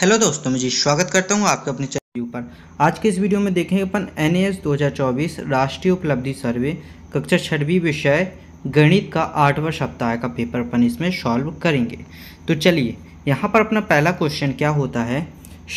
hello दोस्तों मुझे स्वागत करता हूँ आपके अपने चैनल पर आज के इस वीडियो में देखेंगे अपन एन 2024 राष्ट्रीय उपलब्धि सर्वे कक्षा छठवीं विषय गणित का आठवां सप्ताह का पेपर अपन इसमें सॉल्व करेंगे तो चलिए यहाँ पर अपना पहला क्वेश्चन क्या होता है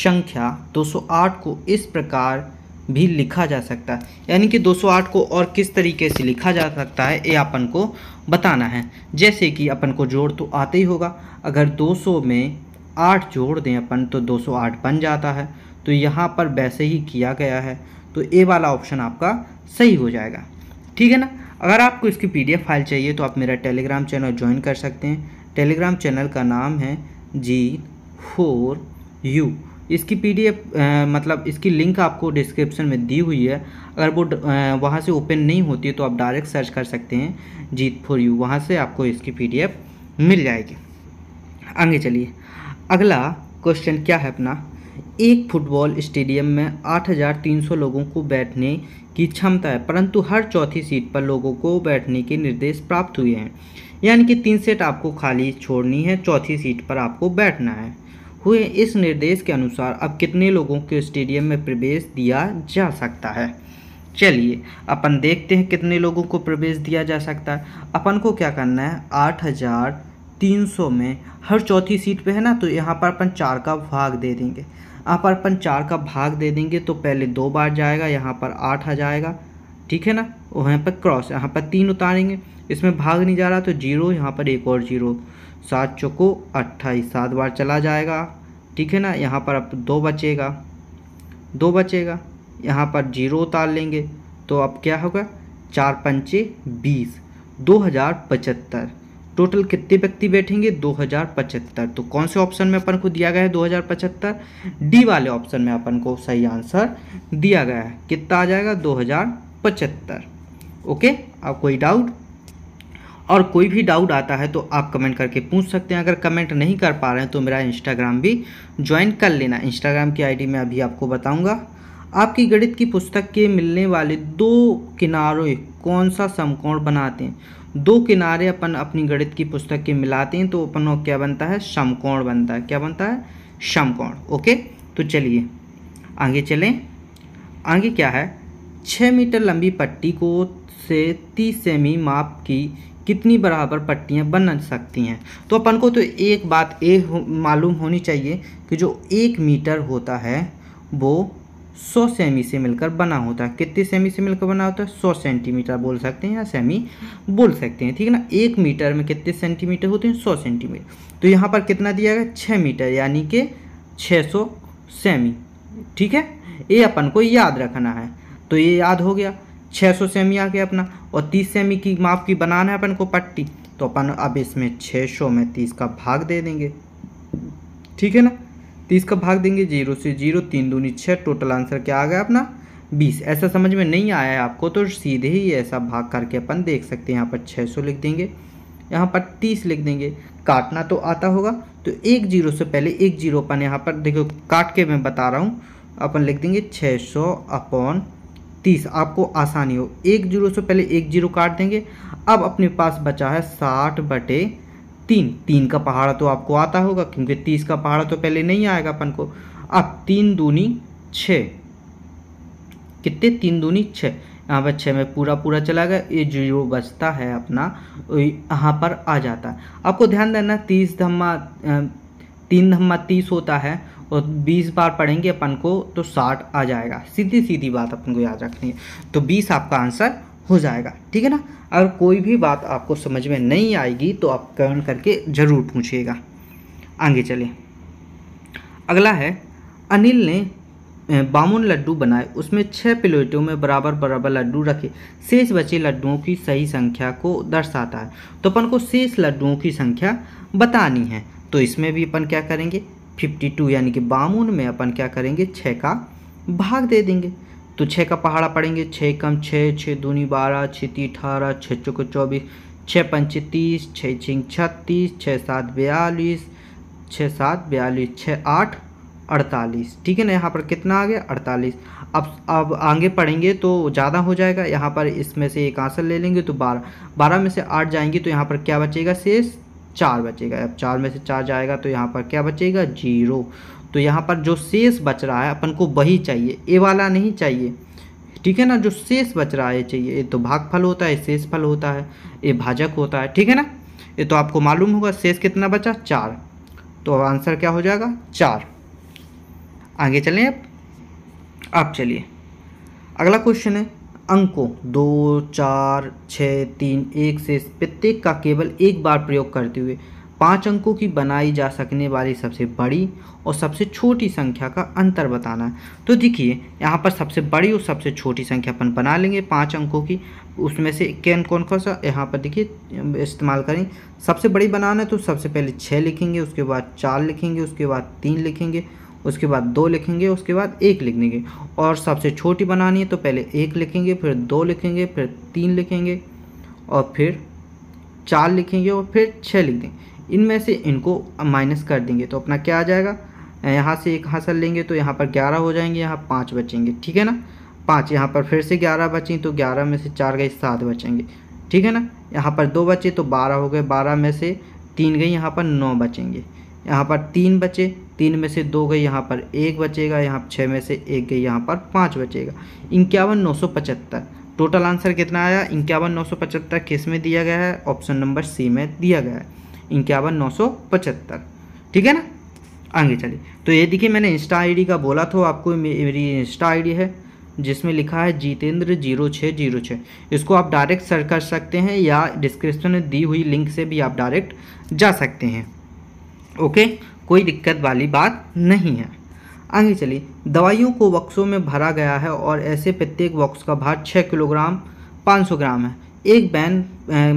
संख्या 208 को इस प्रकार भी लिखा जा सकता है यानी कि 208 को और किस तरीके से लिखा जा सकता है ये अपन को बताना है जैसे कि अपन को जोड़ तो आते ही होगा अगर 200 में आठ जोड़ दें अपन तो 208 बन जाता है तो यहाँ पर वैसे ही किया गया है तो ए वाला ऑप्शन आपका सही हो जाएगा ठीक है ना अगर आपको इसकी पीडीएफ फाइल चाहिए तो आप मेरा टेलीग्राम चैनल ज्वाइन कर सकते हैं टेलीग्राम चैनल का नाम है जी फोर यू इसकी पीडीएफ मतलब इसकी लिंक आपको डिस्क्रिप्शन में दी हुई है अगर वो वहाँ से ओपन नहीं होती है तो आप डायरेक्ट सर्च कर सकते हैं जीत फॉर यू वहाँ से आपको इसकी पीडीएफ मिल जाएगी आगे चलिए अगला क्वेश्चन क्या है अपना एक फुटबॉल स्टेडियम में 8,300 लोगों को बैठने की क्षमता है परंतु हर चौथी सीट पर लोगों को बैठने के निर्देश प्राप्त हुए हैं यानी कि तीन सीट आपको खाली छोड़नी है चौथी सीट पर आपको बैठना है हुए इस निर्देश के अनुसार अब कितने लोगों के स्टेडियम में प्रवेश दिया जा सकता है चलिए अपन देखते हैं कितने लोगों को प्रवेश दिया जा सकता है अपन को क्या करना है आठ हज़ार तीन सौ में हर चौथी सीट पे है ना तो यहाँ पर अपन चार का भाग दे देंगे यहाँ पर अपन चार का भाग दे देंगे तो पहले दो बार जाएगा यहाँ पर आठ आ जाएगा ठीक है ना वहाँ पर क्रॉस यहाँ पर तीन उतारेंगे इसमें भाग नहीं जा रहा तो जीरो यहाँ पर एक और जीरो सात चौको अट्ठाईस सात बार चला जाएगा ठीक है ना यहाँ पर अब दो बचेगा दो बचेगा यहाँ पर जीरो उतार लेंगे तो अब क्या होगा चार पंचे बीस दो हज़ार पचहत्तर टोटल कितने व्यक्ति बैठेंगे दो हजार पचहत्तर तो कौन से ऑप्शन में अपन को दिया गया है दो हजार पचहत्तर डी वाले ऑप्शन में अपन को सही आंसर दिया गया है कितना आ जाएगा दो हजार पचहत्तर ओके अब कोई डाउट और कोई भी डाउट आता है तो आप कमेंट करके पूछ सकते हैं अगर कमेंट नहीं कर पा रहे हैं तो मेरा इंस्टाग्राम भी ज्वाइन कर लेना इंस्टाग्राम की आईडी मैं अभी आपको बताऊंगा आपकी गणित की पुस्तक के मिलने वाले दो किनारों कौन सा समकोण बनाते हैं दो किनारे अपन अपनी गणित की पुस्तक के मिलाते हैं तो अपन क्या बनता है समकोण बनता है क्या बनता है समकोण ओके तो चलिए आगे चलें आगे क्या है छः मीटर लंबी पट्टी को से तीस सेमी माप की कितनी बराबर पट्टियाँ बन सकती हैं तो अपन को तो एक बात ये हो, मालूम होनी चाहिए कि जो एक मीटर होता है वो सौ सेमी से मिलकर बना होता है कितने सेमी से मिलकर बना होता है सौ सेंटीमीटर बोल सकते हैं या सेमी बोल सकते हैं ठीक है ना एक मीटर में कितने सेंटीमीटर होते हैं सौ सेंटीमीटर तो यहाँ पर कितना दिया गया छः मीटर यानी कि छः सौ सेमी ठीक है ये अपन को याद रखना है तो ये याद हो गया छः सौ सेमी आ गया अपना और तीस सेमी की माप की बनाना है अपन को पट्टी तो अपन अब इसमें सौ में तीस का भाग दे देंगे ठीक है ना तो इसका भाग देंगे जीरो से जीरो तीन दूनी छः टोटल आंसर क्या आ गया अपना बीस ऐसा समझ में नहीं आया है आपको तो सीधे ही ऐसा भाग करके अपन देख सकते हैं यहाँ पर छः सौ लिख देंगे यहाँ पर तीस लिख देंगे काटना तो आता होगा तो एक जीरो से पहले एक जीरो अपन यहाँ पर देखो काट के मैं बता रहा हूँ अपन लिख देंगे छः सौ अपॉन तीस आपको आसानी हो एक जीरो से पहले एक जीरो काट देंगे अब अपने पास बचा है साठ बटे तीन तीन का पहाड़ा तो आपको आता होगा क्योंकि तीस का पहाड़ा तो पहले नहीं आएगा अपन को अब तीन दूनी छ कितने तीन दूनी छः यहाँ पर छः में पूरा पूरा चला गया ये जो बचता है अपना यहाँ पर आ जाता है आपको ध्यान देना तीस धम्मा तीन धम्मा तीस होता है और बीस बार पढ़ेंगे अपन को तो साठ आ जाएगा सीधी सीधी बात अपन को याद रखनी है तो बीस आपका आंसर हो जाएगा ठीक है ना अगर कोई भी बात आपको समझ में नहीं आएगी तो आप कमेंट करके ज़रूर पूछिएगा आगे चलिए अगला है अनिल ने बावन लड्डू बनाए उसमें छः प्लेटों में बराबर बराबर लड्डू रखे शेष बचे लड्डुओं की सही संख्या को दर्शाता है तो अपन को शेष लड्डुओं की संख्या बतानी है तो इसमें भी अपन क्या करेंगे 52 यानी कि बामुन में अपन क्या करेंगे छः का भाग दे देंगे तो छः का पहाड़ा पड़ेंगे छः कम छः छः दूनी बारह छः ती अठारह छः चौक चौबीस छः पंच तीस छः छिंग छत्तीस छः सात बयालीस छः सात बयालीस छः आठ अड़तालीस ठीक है ना यहाँ पर कितना आ गया अड़तालीस अब अब आगे पढ़ेंगे तो ज़्यादा हो जाएगा यहाँ पर इसमें से एक आंसर ले लेंगे तो बारह बारह में से आठ जाएंगे तो यहाँ पर क्या बचेगा शेष चार बचेगा अब चार में से चार जाएगा तो यहाँ पर क्या बचेगा जीरो तो यहाँ पर जो शेष बच रहा है अपन को वही चाहिए ए वाला नहीं चाहिए ठीक है ना जो शेष बच रहा है चाहिए ये तो भागफल होता है शेष फल होता है ये भाजक होता है ठीक है ना ये तो आपको मालूम होगा शेष कितना बचा चार तो आंसर क्या हो जाएगा चार आगे चलें अब आप चलिए अगला क्वेश्चन है अंकों दो चार छः तीन एक से प्रत्येक का केवल एक बार प्रयोग करते हुए पाँच अंकों की बनाई जा सकने वाली सबसे बड़ी और सबसे छोटी संख्या का अंतर बताना है तो देखिए यहाँ पर सबसे बड़ी और सबसे छोटी संख्या अपन बना लेंगे पाँच अंकों की उसमें से कैन कौन कौन सा यहाँ पर देखिए इस्तेमाल करें सबसे बड़ी बनाना है तो सबसे पहले छः लिखेंगे उसके बाद चार लिखेंगे उसके बाद तीन लिखेंगे उसके बाद दो लिखेंगे उसके बाद एक लिख देंगे और सबसे छोटी बनानी है तो पहले एक लिखेंगे फिर दो लिखेंगे फिर तीन लिखेंगे और फिर चार लिखेंगे और फिर छः लिख देंगे इनमें से इनको माइनस कर देंगे तो अपना क्या आ जाएगा यहाँ से एक हासिल लेंगे तो यहाँ पर ग्यारह हो जाएंगे यहाँ पाँच बचेंगे ठीक है ना पाँच यहाँ पर फिर से ग्यारह बचें तो ग्यारह में से चार गई सात बचेंगे ठीक है ना यहाँ पर दो बचे तो बारह हो गए बारह में से तीन गई यहाँ पर नौ बचेंगे यहाँ पर तीन बचे तीन में से दो गई यहाँ पर एक बचेगा यहाँ छः में से एक गई यहाँ पर पाँच बचेगा इक्यावन नौ सौ पचहत्तर टोटल आंसर कितना आया इक्यावन नौ सौ पचहत्तर किस में दिया गया है ऑप्शन नंबर सी में दिया गया है इक्यावन नौ सौ पचहत्तर ठीक है ना आगे चलिए तो ये देखिए मैंने इंस्टा आईडी का बोला तो आपको मेरी इंस्टा आईडी है जिसमें लिखा है जितेंद्र जीरो छः जीरो छः इसको आप डायरेक्ट सर्च कर सकते हैं या डिस्क्रिप्शन में दी हुई लिंक से भी आप डायरेक्ट जा सकते हैं ओके कोई दिक्कत वाली बात नहीं है आगे चलिए दवाइयों को बक्सों में भरा गया है और ऐसे प्रत्येक बॉक्स का भार छः किलोग्राम सौ ग्राम है एक बैन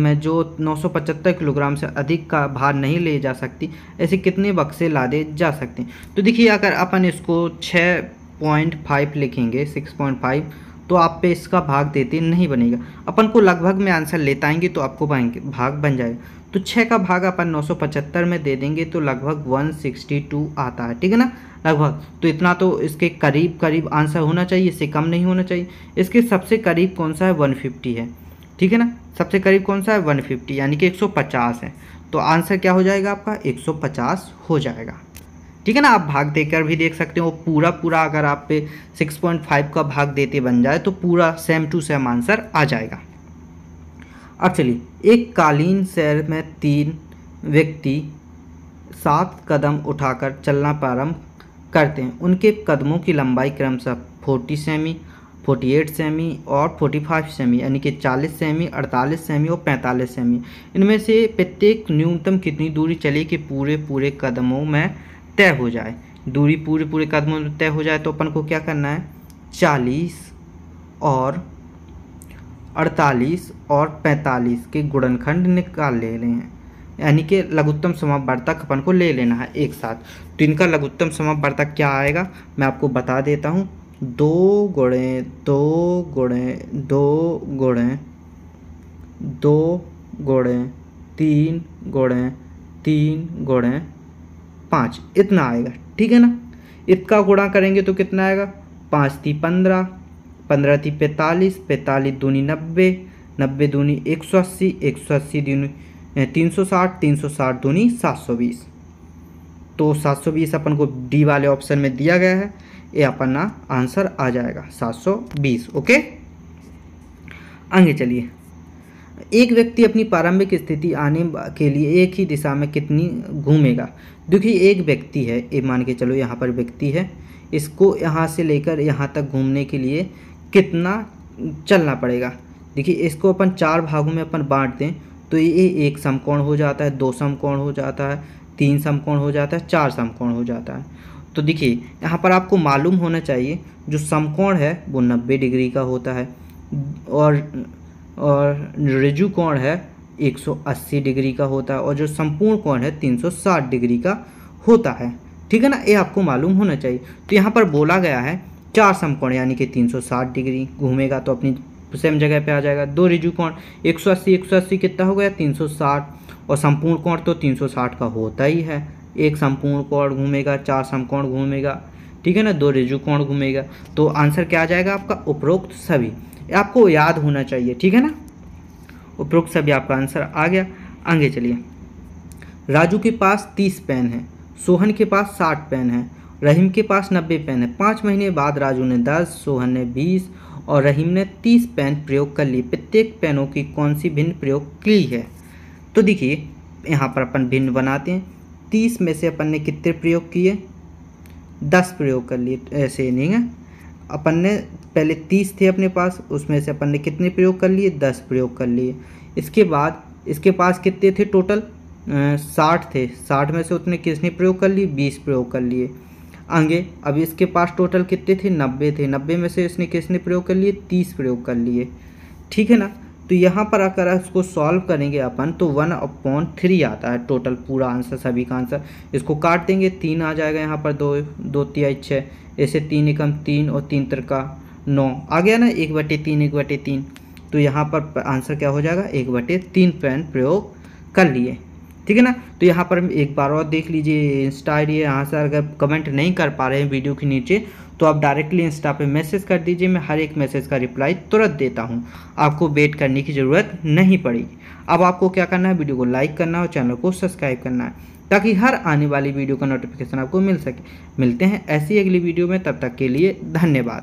में जो 975 किलोग्राम से अधिक का भार नहीं ले जा सकती ऐसे कितने बक्से लादे जा सकते हैं तो देखिए अगर अपन इसको छः पॉइंट फाइव लिखेंगे सिक्स पॉइंट फाइव तो आप पे इसका भाग देते नहीं बनेगा अपन को लगभग में आंसर लेता आएंगे तो आपको भाग बन जाएगा तो छः का भाग अपन 975 में दे देंगे तो लगभग 162 आता है ठीक है ना लगभग तो इतना तो इसके करीब करीब आंसर होना चाहिए इससे कम नहीं होना चाहिए इसके सबसे करीब कौन सा है 150 है ठीक है ना सबसे करीब कौन सा है 150 यानी कि 150 है तो आंसर क्या हो जाएगा आपका 150 हो जाएगा ठीक है ना आप भाग देकर भी देख सकते हो पूरा पूरा अगर आप पे 6.5 का भाग देते बन जाए तो पूरा सेम टू सेम आंसर आ जाएगा अब चलिए एक कालीन शहर में तीन व्यक्ति सात कदम उठाकर चलना प्रारंभ करते हैं उनके कदमों की लंबाई क्रमशः 40 सेमी 48 सेमी और 45 सेमी यानी कि 40 सेमी 48 सेमी और 45 सेमी इनमें से प्रत्येक न्यूनतम कितनी दूरी चले कि पूरे पूरे कदमों में तय हो जाए दूरी पूरे पूरे कदमों में तय हो जाए तो अपन को क्या करना है चालीस और अड़तालीस और पैंतालीस के गुणनखंड निकाल ले रहे हैं यानी कि लघुत्तम समापवर्तक अपन को ले लेना है एक साथ तो इनका लघुत्तम समापवर्तक क्या आएगा मैं आपको बता देता हूँ दो गुणे दो गुणे दो गुणे दो गुणे तीन गुणे तीन गुणे पाँच इतना आएगा ठीक है ना इसका गुणा करेंगे तो कितना आएगा पाँच थी पंद्रह पंद्रह थी पैंतालीस पैंतालीस दूनी नब्बे नब्बे दूनी एक सौ अस्सी एक सौ अस्सी दूनी तीन सौ साठ तीन सौ साठ दूनी सात सौ बीस तो सात सौ बीस अपन को डी वाले ऑप्शन में दिया गया है ये अपना आंसर आ जाएगा 720 ओके आगे चलिए एक व्यक्ति अपनी प्रारंभिक स्थिति आने के लिए एक ही दिशा में कितनी घूमेगा देखिए एक व्यक्ति है ये मान के चलो यहाँ पर व्यक्ति है इसको यहाँ से लेकर यहाँ तक घूमने के लिए कितना चलना पड़ेगा देखिए इसको अपन चार भागों में अपन बांट दें तो ये एक समकोण हो जाता है दो समकोण हो जाता है तीन समकोण हो जाता है चार समकोण हो जाता है तो देखिए यहाँ पर आपको मालूम होना चाहिए जो समकोण है वो नब्बे डिग्री का होता है और और रिजु कोण है 180 डिग्री का होता है और जो संपूर्ण कोण है 360 डिग्री का होता है ठीक है ना ये आपको मालूम होना चाहिए तो यहाँ पर बोला गया है चार समकोण यानी कि 360 डिग्री घूमेगा तो अपनी सेम जगह पे आ जाएगा दो रिजु कोण 180 180 कितना हो गया 360 और संपूर्ण कोण तो 360 का होता ही है एक समपूर्ण कोण घूमेगा चार समकोण घूमेगा ठीक है ना दो रिजु कोण घूमेगा तो आंसर क्या आ जाएगा आपका उपरोक्त सभी आपको याद होना चाहिए ठीक है ना उपरोक्त सभी आपका आंसर आ गया आगे चलिए राजू के पास तीस पेन है सोहन के पास साठ पेन है रहीम के पास नब्बे पेन है पाँच महीने बाद राजू ने दस सोहन ने बीस और रहीम ने तीस पेन प्रयोग कर लिए प्रत्येक पेनों की कौन सी भिन्न प्रयोग की है तो देखिए यहाँ पर अपन भिन्न बनाते हैं तीस में से अपन ने कितने प्रयोग किए दस प्रयोग कर लिए ऐसे नहीं है अपन ने पहले तीस थे अपने पास उसमें से अपन ने कितने प्रयोग कर लिए दस प्रयोग कर लिए इसके बाद इसके पास कितने थे टोटल साठ थे साठ में से उतने किसने प्रयोग कर लिए बीस प्रयोग कर लिए आगे अब इसके पास टोटल कितने थे नब्बे थे नब्बे में से इसने किसने प्रयोग कर लिए तीस प्रयोग कर लिए ठीक है ना तो यहाँ पर अगर इसको सॉल्व करेंगे अपन तो वन अपॉन थ्री आता है टोटल पूरा आंसर सभी का आंसर इसको काट देंगे तीन आ जाएगा यहाँ पर दो दो तिहाई छः ऐसे तीन एकम तीन और तीन तरका नौ आ गया ना एक बटे तीन एक बटे तीन तो यहाँ पर आंसर क्या हो जाएगा एक बटे तीन पेन प्रयोग कर लिए ठीक है ना तो यहाँ पर एक बार और देख लीजिए इंस्टा आई डी यहाँ से अगर कमेंट नहीं कर पा रहे हैं वीडियो के नीचे तो आप डायरेक्टली इंस्टा पे मैसेज कर दीजिए मैं हर एक मैसेज का रिप्लाई तुरंत देता हूँ आपको वेट करने की ज़रूरत नहीं पड़ेगी अब आपको क्या करना है वीडियो को लाइक करना है और चैनल को सब्सक्राइब करना है ताकि हर आने वाली वीडियो का नोटिफिकेशन आपको मिल सके मिलते हैं ऐसी अगली वीडियो में तब तक के लिए धन्यवाद